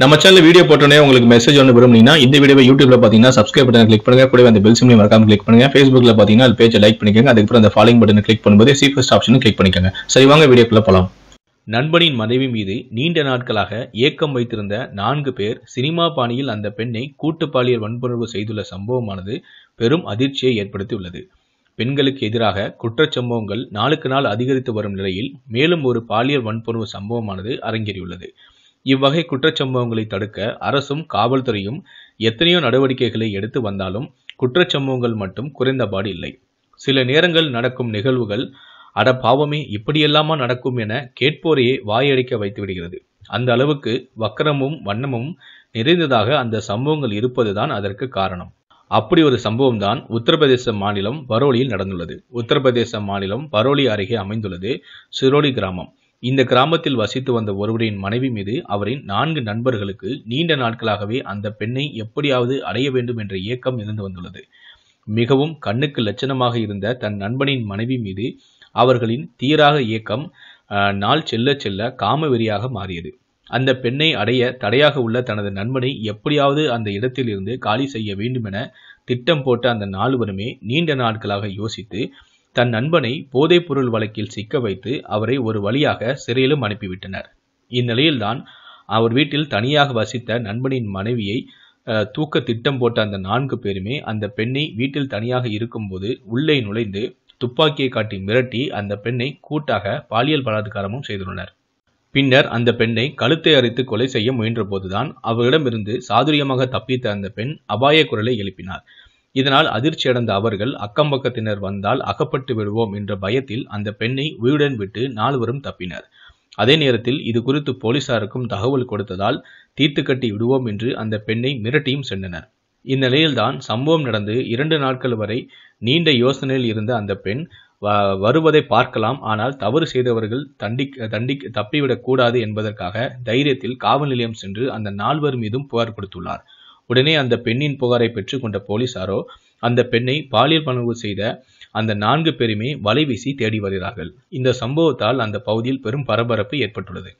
நம்ம channel video போட்டோன்னே உங்களுக்கு மெசேஜ் ஒன்று விரும்புனீங்கன்னா இந்த வீடியோ யூடியூப்ல பார்த்தீங்கன்னா சப்ஸ்கிரைப் பட்டன் கிளிக் பண்ணுங்க கூட அந்த பெல் சிம்லையும் மறக்காம கிளிக் பண்ணுங்க ஃபேஸ்புக்ல பார்த்தீங்கன்னா அது பேஜை லைக் பண்ணிக்கோங்க அதுக்கப்புறம் அந்த ஃபாலோயிங் பட்டன் கிளிக் பண்ணும்போது சீஃபஸ்ட் ஆப்ஷன் கிளிக் பண்ணிக்கோங்க சரி வாங்க வீடியோக்குள்ள போகலாம் நண்பனின் மனைவி மீது நீண்ட நாட்களாக ஏக்கம் வைத்திருந்த நான்கு பேர் சினிமா பாணியில் அந்த பெண்ணை கூட்டு பாலியல் வன்புணர்வு செய்துள்ள சம்பவமானது பெரும் அதிர்ச்சியை ஏற்படுத்தியுள்ளது பெண்களுக்கு எதிராக குற்றச்சம்பவங்கள் நாளுக்கு நாள் அதிகரித்து வரும் நிலையில் மேலும் ஒரு பாலியல் வன்புணர்வு சம்பவமானது அரங்கேறியுள்ளது இவ்வகை குற்றச்சம்பவங்களை தடுக்க அரசும் காவல்துறையும் எத்தனையோ நடவடிக்கைகளை எடுத்து வந்தாலும் குற்றச்சம்பவங்கள் மட்டும் குறைந்தபாடு இல்லை சில நேரங்கள் நடக்கும் நிகழ்வுகள் அட பாவமே இப்படியெல்லாமா நடக்கும் என கேட்போரையே வாயடிக்க வைத்து விடுகிறது அந்த அளவுக்கு வக்கரமும் வண்ணமும் நிறைந்ததாக அந்த சம்பவங்கள் இருப்பதுதான் அதற்கு காரணம் அப்படி ஒரு சம்பவம் தான் உத்தரப்பிரதேச மாநிலம் பரோலியில் நடந்துள்ளது உத்தரப்பிரதேச மாநிலம் பரோலி அருகே அமைந்துள்ளது சிரோலி கிராமம் இந்த கிராமத்தில் வசித்து வந்த ஒருவரின் மனைவி மீது அவரின் நான்கு நண்பர்களுக்கு நீண்ட நாட்களாகவே அந்த பெண்ணை எப்படியாவது அடைய வேண்டும் என்ற இயக்கம் இருந்து வந்துள்ளது மிகவும் கண்ணுக்கு லட்சணமாக இருந்த தன் நண்பனின் மனைவி மீது அவர்களின் தீராக இயக்கம் நாள் செல்ல செல்ல காமவெறியாக மாறியது அந்த பெண்ணை அடைய தடையாக உள்ள தனது நண்பனை எப்படியாவது அந்த இடத்திலிருந்து காலி செய்ய வேண்டுமென திட்டம் போட்ட அந்த நால்வருமே நீண்ட நாட்களாக யோசித்து தன் நண்பனை போதைப்பொருள் வழக்கில் சிக்க வைத்து அவரை ஒரு வழியாக சிறையிலும் அனுப்பிவிட்டனர் இந்நிலையில்தான் அவர் வீட்டில் தனியாக வசித்த நண்பனின் மனைவியை தூக்க திட்டம் போட்ட அந்த நான்கு பேருமே அந்த பெண்ணை வீட்டில் தனியாக இருக்கும்போது உள்ளே நுழைந்து துப்பாக்கியை காட்டி மிரட்டி அந்த பெண்ணை கூட்டாக பாலியல் பலாத்காரமும் செய்துள்ளனர் பின்னர் அந்த பெண்ணை கழுத்தை அரைத்து கொலை செய்ய முயன்றபோதுதான் அவரிடமிருந்து சாதுரியமாக தப்பித்த அந்த பெண் அபாய குரலை எழுப்பினார் இதனால் அதிர்ச்சி அடைந்த அவர்கள் அக்கம்பக்கத்தினர் வந்தால் அகப்பட்டு விடுவோம் என்ற பயத்தில் அந்த பெண்ணை உயிருடன் விட்டு நால்வரும் தப்பினர் அதே நேரத்தில் இது குறித்து போலீசாருக்கும் தகவல் கொடுத்ததால் தீர்த்து கட்டி விடுவோம் என்று அந்த பெண்ணை மிரட்டியும் சென்றனர் இந்நிலையில்தான் சம்பவம் நடந்து இரண்டு நாட்கள் வரை நீண்ட யோசனையில் இருந்த அந்த பெண் வருவதை பார்க்கலாம் ஆனால் தவறு செய்தவர்கள் தண்டிக் தண்டி தப்பிவிடக் கூடாது என்பதற்காக தைரியத்தில் காவல் நிலையம் சென்று அந்த நால்வர் மீதும் புகார் கொடுத்துள்ளார் உடனே அந்த பெண்ணின் புகாரை பெற்றுக்கொண்ட போலீசாரோ அந்த பெண்ணை பாலியல் பணவு செய்த அந்த நான்கு பேருமே வலைவீசி தேடி வருகிறார்கள் இந்த சம்பவத்தால் அந்த பகுதியில் பெரும் பரபரப்பு ஏற்பட்டுள்ளது